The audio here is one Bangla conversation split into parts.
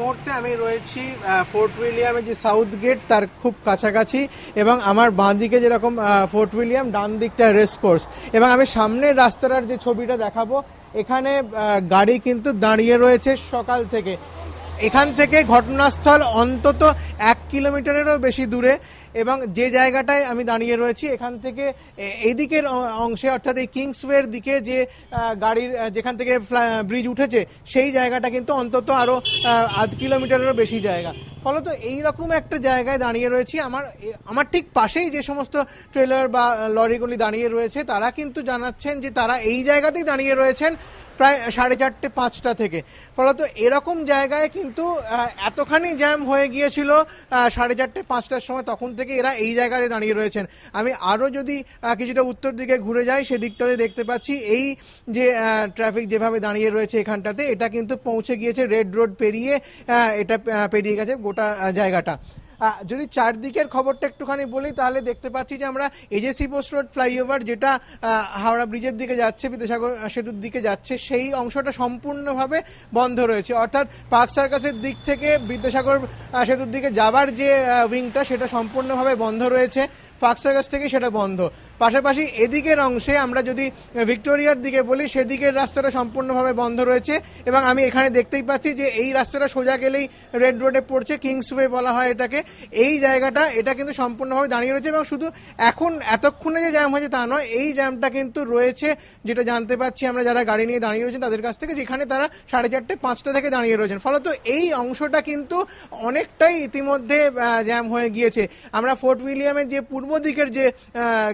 মুহূর্তে আমি রয়েছি ফোর্ট উইলিয়ামে যে সাউথ গেট তার খুব কাছাকাছি এবং আমার বাঁ দিকে যেরকম ফোর্ট উইলিয়াম ডান দিকটা রেসকোর্স এবং আমি সামনের রাস্তাটার যে ছবিটা দেখাবো এখানে গাড়ি কিন্তু দাঁড়িয়ে রয়েছে সকাল থেকে এখান থেকে ঘটনাস্থল অন্তত এক কিলোমিটারেরও বেশি দূরে এবং যে জায়গাটায় আমি দাঁড়িয়ে রয়েছি এখান থেকে এদিকের অংশে অর্থাৎ এই কিংসওয়ের দিকে যে গাড়ির যেখান থেকে ব্রিজ উঠেছে সেই জায়গাটা কিন্তু অন্তত আরও আধ কিলোমিটারেরও বেশি জায়গা ফলত এইরকম একটা জায়গায় দাঁড়িয়ে রয়েছি আমার আমার ঠিক পাশেই যে সমস্ত ট্রেলার বা লরিগুলি দাঁড়িয়ে রয়েছে তারা কিন্তু জানাচ্ছেন যে তারা এই জায়গাতেই দাঁড়িয়ে রয়েছেন প্রায় সাড়ে চারটে পাঁচটা থেকে ফলত এরকম জায়গায় কিন্তু এতখানি জ্যাম হয়ে গিয়েছিল সাড়ে চারটে পাঁচটার সময় তখন থেকে এরা এই জায়গাতে দাঁড়িয়ে রয়েছেন আমি আরও যদি কিছুটা উত্তর দিকে ঘুরে যাই সেদিকটাতে দেখতে পাচ্ছি এই যে ট্রাফিক যেভাবে দাঁড়িয়ে রয়েছে এখানটাতে এটা কিন্তু পৌঁছে গিয়েছে রেড রোড পেরিয়ে এটা পেরিয়ে গেছে গোটা জায়গাটা যদি চারদিকের খবরটা একটুখানি বলি তাহলে দেখতে পাচ্ছি যে আমরা এজেসি পোস্ট রোড ফ্লাইওভার যেটা হাওড়া ব্রিজের দিকে যাচ্ছে বিদ্যাসাগর সেতুর দিকে যাচ্ছে সেই অংশটা সম্পূর্ণভাবে বন্ধ রয়েছে অর্থাৎ পার্ক সার্কাসের দিক থেকে বিদ্যাসাগর সেতুর দিকে যাবার যে উইংটা সেটা সম্পূর্ণভাবে বন্ধ রয়েছে কাছ থেকে সেটা বন্ধ পাশাপাশি এদিকের অংশে আমরা যদি ভিক্টোরিয়ার দিকে বলি সেদিকের রাস্তাটা সম্পূর্ণভাবে বন্ধ রয়েছে এবং আমি এখানে দেখতেই পাচ্ছি যে এই রাস্তাটা সোজা গেলেই রেড রোডে পড়ছে কিংসওয়ে বলা হয় এটাকে এই জায়গাটা এটা কিন্তু সম্পূর্ণভাবে দাঁড়িয়ে রয়েছে এবং শুধু এখন এতক্ষণে যে জ্যাম হয়েছে তা নয় এই জ্যামটা কিন্তু রয়েছে যেটা জানতে পাচ্ছি আমরা যারা গাড়ি নিয়ে দাঁড়িয়ে রয়েছেন তাদের কাছ থেকে যেখানে তারা সাড়ে চারটে পাঁচটা থেকে দাঁড়িয়ে রয়েছেন ফলত এই অংশটা কিন্তু অনেকটাই ইতিমধ্যে জ্যাম হয়ে গিয়েছে আমরা ফোর্ট উইলিয়ামের যে পূর্ব পূর্ব দিকের যে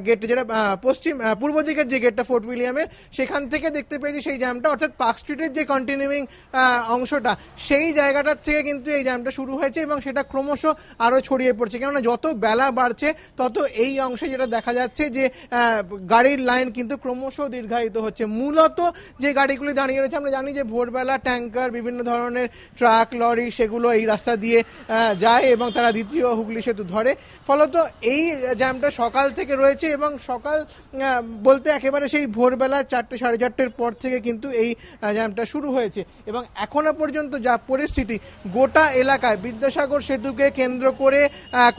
গেট যেটা পশ্চিম পূর্ব দিকের যে গেটটা ফোর্ট উইলিয়ামের সেখান থেকে দেখতে পেয়েছি সেই জ্যামটা অর্থাৎ পার্ক স্ট্রিটের যে কন্টিনিউইং অংশটা সেই জায়গাটার থেকে কিন্তু এই জ্যামটা শুরু হয়েছে এবং সেটা ক্রমশ আরও ছড়িয়ে পড়ছে কেননা যত বেলা বাড়ছে তত এই অংশে যেটা দেখা যাচ্ছে যে গাড়ির লাইন কিন্তু ক্রমশ দীর্ঘায়িত হচ্ছে মূলত যে গাড়িগুলি দাঁড়িয়ে রয়েছে আমরা জানি যে ভোরবেলা ট্যাঙ্কার বিভিন্ন ধরনের ট্রাক লরি সেগুলো এই রাস্তা দিয়ে যায় এবং তারা দ্বিতীয় হুগলি সেতু ধরে ফলত এই জ্যামটা সকাল থেকে রয়েছে এবং সকাল বলতে একেবারে সেই ভোরবেলা চারটে সাড়ে চারটের পর থেকে কিন্তু এই জ্যামটা শুরু হয়েছে এবং এখনও পর্যন্ত যা পরিস্থিতি গোটা এলাকায় বিদ্যাসাগর সেতুকে কেন্দ্র করে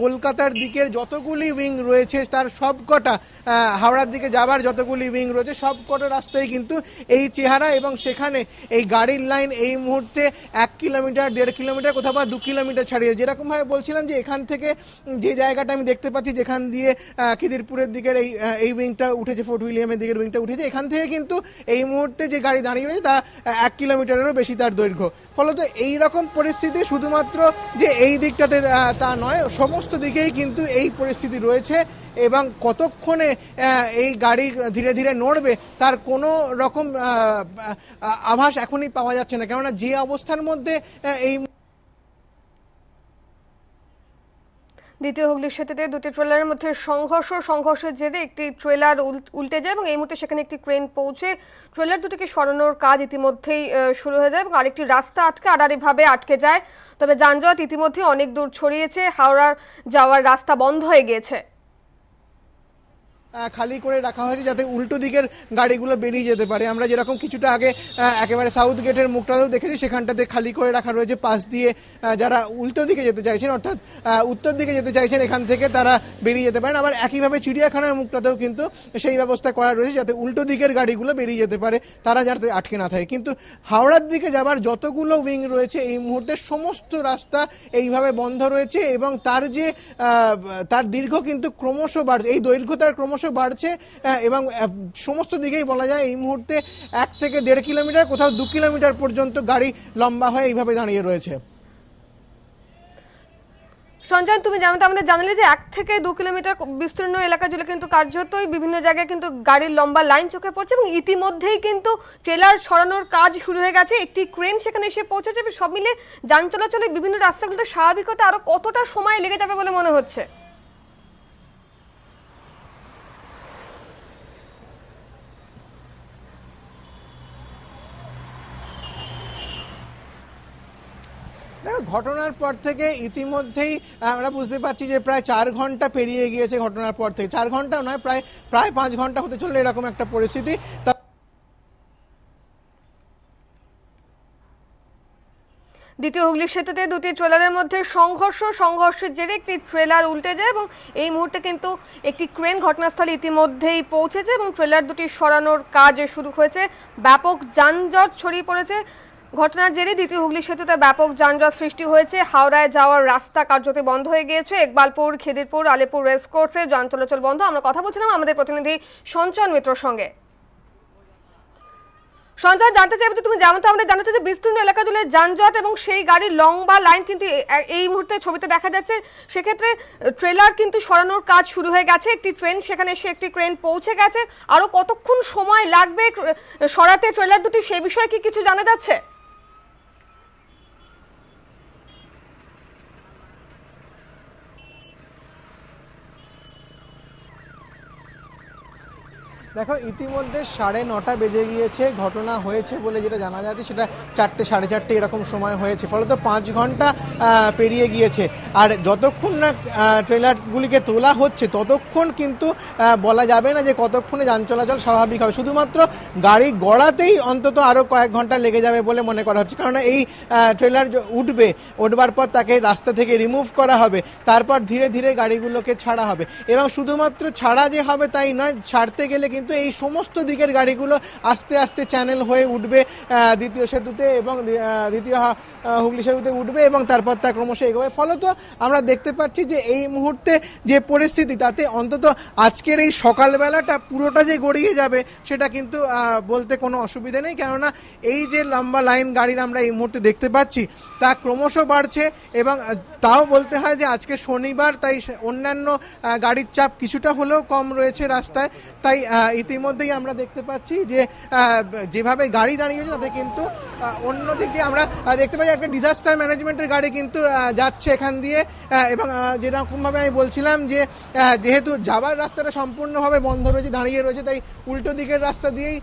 কলকাতার দিকের যতগুলি উইং রয়েছে তার সবকটা হাওড়ার দিকে যাবার যতগুলি উইং রয়েছে সবকটা রাস্তায় কিন্তু এই চেহারা এবং সেখানে এই গাড়ির লাইন এই মুহূর্তে এক কিলোমিটার দেড় কিলোমিটার কোথাও বা দু কিলোমিটার ছাড়িয়ে যেরকমভাবে বলছিলাম যে এখান থেকে যে জায়গাটা আমি দেখতে পাচ্ছি যেখান দিয়ে খিদিরপুরের দিকের এই এই উইংটা উঠেছে ফোর্ট উইলিয়ামের দিকের উইংটা উঠেছে এখান থেকে কিন্তু এই মুহূর্তে যে গাড়ি দাঁড়িয়ে রয়েছে তা এক কিলোমিটারেরও বেশি তার দৈর্ঘ্য ফলত এই রকম পরিস্থিতি শুধুমাত্র যে এই দিকটাতে তা নয় সমস্ত দিকেই কিন্তু এই পরিস্থিতি রয়েছে এবং কতক্ষণে এই গাড়ি ধীরে ধীরে নড়বে তার কোনো রকম আভাস এখনই পাওয়া যাচ্ছে না কেননা যে অবস্থার মধ্যে এই দ্বিতীয় হুগলি সেতুতে দুটি ট্রেলারের মধ্যে সংঘর্ষ সংঘর্ষের জেরে একটি ট্রেলার উল্টে যায় এবং এই মুহূর্তে সেখানে একটি ক্রেন পৌঁছে ট্রেলার দুটিকে সরানোর কাজ ইতিমধ্যেই শুরু হয়ে যায় এবং আরেকটি রাস্তা আটকে আড়াড়িভাবে আটকে যায় তবে যানজট ইতিমধ্যে অনেক দূর ছড়িয়েছে হাওড়ার যাওয়ার রাস্তা বন্ধ হয়ে গিয়েছে খালি করে রাখা হয়েছে যাতে উল্টো দিকের গাড়িগুলো বেরিয়ে যেতে পারে আমরা যেরকম কিছুটা আগে একেবারে সাউথ গেটের মুখটাতেও দেখেছি সেখানটাতে খালি করে রাখা রয়েছে পাশ দিয়ে যারা উল্টো দিকে যেতে চাইছেন অর্থাৎ উত্তর দিকে যেতে চাইছেন এখান থেকে তারা বেরিয়ে যেতে পারেন আবার একইভাবে চিড়িয়াখানার মুখটাতেও কিন্তু সেই ব্যবস্থা করা রয়েছে যাতে উল্টো দিকের গাড়িগুলো বেরিয়ে যেতে পারে তারা যাতে আটকে না থাকে কিন্তু হাওড়ার দিকে যাবার যতগুলো উইং রয়েছে এই মুহূর্তে সমস্ত রাস্তা এইভাবে বন্ধ রয়েছে এবং তার যে তার দীর্ঘ কিন্তু ক্রমশ বাড়ছে এই দৈর্ঘ্য তার ক্রমশ ক্রমশ বাড়ছে এবং সমস্ত দিকেই বলা যায় এই মুহূর্তে এক থেকে দেড় কিলোমিটার কোথাও দু কিলোমিটার পর্যন্ত গাড়ি লম্বা হয়ে এইভাবে দাঁড়িয়ে রয়েছে সঞ্জয় তুমি যেমন আমাদের জানালে যে এক থেকে দু কিলোমিটার বিস্তীর্ণ এলাকা জুড়ে কিন্তু কার্যতই বিভিন্ন জায়গায় কিন্তু গাড়ির লম্বা লাইন চোখে পড়ছে এবং ইতিমধ্যেই কিন্তু ট্রেলার সরানোর কাজ শুরু হয়ে গেছে একটি ক্রেন সেখানে এসে পৌঁছেছে সব মিলে যান চলাচলে বিভিন্ন রাস্তাগুলোতে স্বাভাবিকতা আরো কতটা সময় লেগে যাবে বলে মনে হচ্ছে দেখো ঘটনার পর থেকে ইতিমধ্যেই আমরা বুঝতে পারছি যে প্রায় চার ঘন্টা পেরিয়ে গিয়েছে ঘটনার পর থেকে চার ঘন্টা নয় প্রায় প্রায় পাঁচ ঘন্টা হতে চললে এরকম একটা পরিস্থিতি দ্বিতীয় হুগলি সেতুতে দুটি ট্রেলারের মধ্যে সংঘর্ষ সংঘর্ষের জেরে একটি ট্রেলার উল্টে যায় এবং এই মুহূর্তে কিন্তু একটি ক্রেন ঘটনাস্থলে ইতিমধ্যেই পৌঁছেছে এবং ট্রেলার দুটি সরানোর কাজ শুরু হয়েছে ব্যাপক যানজট ছড়িয়ে পড়েছে ঘটনার জেরে দ্বিতীয় হুগলি সেতুতে ব্যাপক যানজট সৃষ্টি হয়েছে হাওড়ায় যাওয়ার রাস্তা কার্যত বন্ধ হয়ে গিয়েছে একবালপুর খিদিরপুর আলিপুর রেসকোর্সে যান চলাচল বন্ধ আমরা কথা বলছিলাম আমাদের প্রতিনিধি সঞ্চয় মিত্রর সঙ্গে সঞ্চয় জানতে চাইবে তুমি যেমন তো আমাদের জানাচ্ছ যে বিস্তীর্ণ এলাকা জুড়ে যানজট এবং সেই গাড়ির লং বা লাইন কিন্তু এই মুহূর্তে ছবিতে দেখা যাচ্ছে সেক্ষেত্রে ট্রেলার কিন্তু সরানোর কাজ শুরু হয়ে গেছে একটি ট্রেন সেখানে এসে একটি ট্রেন পৌঁছে গেছে আরও কতক্ষণ সময় লাগবে সরাতে ট্রেলার দুটি সে বিষয়ে কি কিছু জানা যাচ্ছে দেখো ইতিমধ্যে সাড়ে নটা বেজে গিয়েছে ঘটনা হয়েছে বলে যেটা জানা যাচ্ছে সেটা চারটে সাড়ে চারটে এরকম সময় হয়েছে ফলত পাঁচ ঘন্টা পেরিয়ে গিয়েছে আর যতক্ষণ না ট্রেলারগুলিকে তোলা হচ্ছে ততক্ষণ কিন্তু বলা যাবে না যে কতক্ষণে যান চলাচল স্বাভাবিক হবে শুধুমাত্র গাড়ি গড়াতেই অন্তত আরও কয়েক ঘন্টা লেগে যাবে বলে মনে করা হচ্ছে কারণ এই ট্রেলার উঠবে উঠবার পর তাকে রাস্তা থেকে রিমুভ করা হবে তারপর ধীরে ধীরে গাড়িগুলোকে ছাড়া হবে এবং শুধুমাত্র ছাড়া যে হবে তাই নয় ছাড়তে গেলে কিন্তু কিন্তু এই সমস্ত দিকের গাড়িগুলো আস্তে আস্তে চ্যানেল হয়ে উঠবে দ্বিতীয় সেতুতে এবং দ্বিতীয় হুগলি সেতুতে উঠবে এবং তারপর তা ক্রমশ এগোবে ফলত আমরা দেখতে পাচ্ছি যে এই মুহূর্তে যে পরিস্থিতি তাতে অন্তত আজকের এই সকালবেলাটা পুরোটা যে গড়িয়ে যাবে সেটা কিন্তু বলতে কোনো অসুবিধে নেই কেননা এই যে লম্বা লাইন গাড়ির আমরা এই মুহূর্তে দেখতে পাচ্ছি তা ক্রমশ বাড়ছে এবং তাও বলতে হয় যে আজকে শনিবার তাই অন্যান্য গাড়ির চাপ কিছুটা হলেও কম রয়েছে রাস্তায় তাই ইতিমধ্যেই আমরা দেখতে পাচ্ছি যে যেভাবে গাড়ি দাঁড়িয়েছে তাতে কিন্তু অন্য দিক দিয়ে আমরা দেখতে পাচ্ছি একটা ডিজাস্টার ম্যানেজমেন্টের গাড়ি কিন্তু যাচ্ছে এখান দিয়ে এবং যেরকমভাবে আমি বলছিলাম যে যেহেতু যাবার রাস্তাটা সম্পূর্ণভাবে বন্ধ রয়েছে দাঁড়িয়ে রয়েছে তাই উল্টো দিকের রাস্তা দিয়েই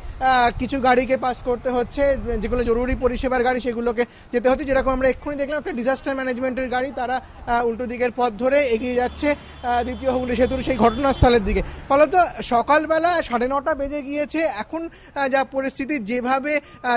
কিছু গাড়িকে পাস করতে হচ্ছে যেগুলো জরুরি পরিষেবার গাড়ি সেগুলোকে যেতে হচ্ছে যেরকম আমরা এক্ষুনি দেখলাম একটা ডিজাস্টার ম্যানেজমেন্টের গাড়ি তারা উল্টো দিকের পথ ধরে এগিয়ে যাচ্ছে দ্বিতীয় হুগলি সেতুর সেই ঘটনাস্থলের দিকে ফলত সকালবেলা সাড়ে নটা বেজে গিয়েছে এখন যা পরিস্থিতি যেভাবে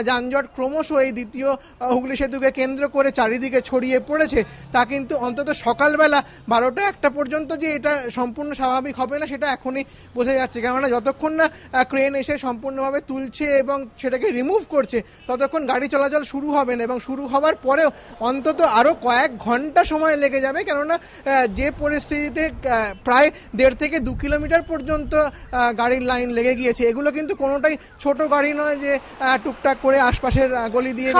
যানজট ক্রমশ এই দ্বিতীয় হুগলি সেতুকে কেন্দ্র করে চারিদিকে ছড়িয়ে পড়েছে তা কিন্তু অন্তত সকালবেলা বারোটা একটা পর্যন্ত যে এটা সম্পূর্ণ স্বাভাবিক হবে না সেটা এখনই বোঝা যাচ্ছে কেননা যতক্ষণ না ক্রেন এসে সম্পূর্ণভাবে তুলছে এবং সেটাকে রিমুভ করছে ততক্ষণ গাড়ি চলাচল শুরু হবে না এবং শুরু হওয়ার পরেও অন্তত আরও কয়েক ঘন্টা সময় লেগে যাবে কেননা যে পরিস্থিতিতে প্রায় দেড় থেকে দু কিলোমিটার পর্যন্ত গাড়ির লাইন লেগে গিয়েছে এগুলো কিন্তু কোনোটাই ছোট গাড়ি নয় যে টুকটাক করে আশপাশের গলি দিয়ে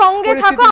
সঙ্গে থাকো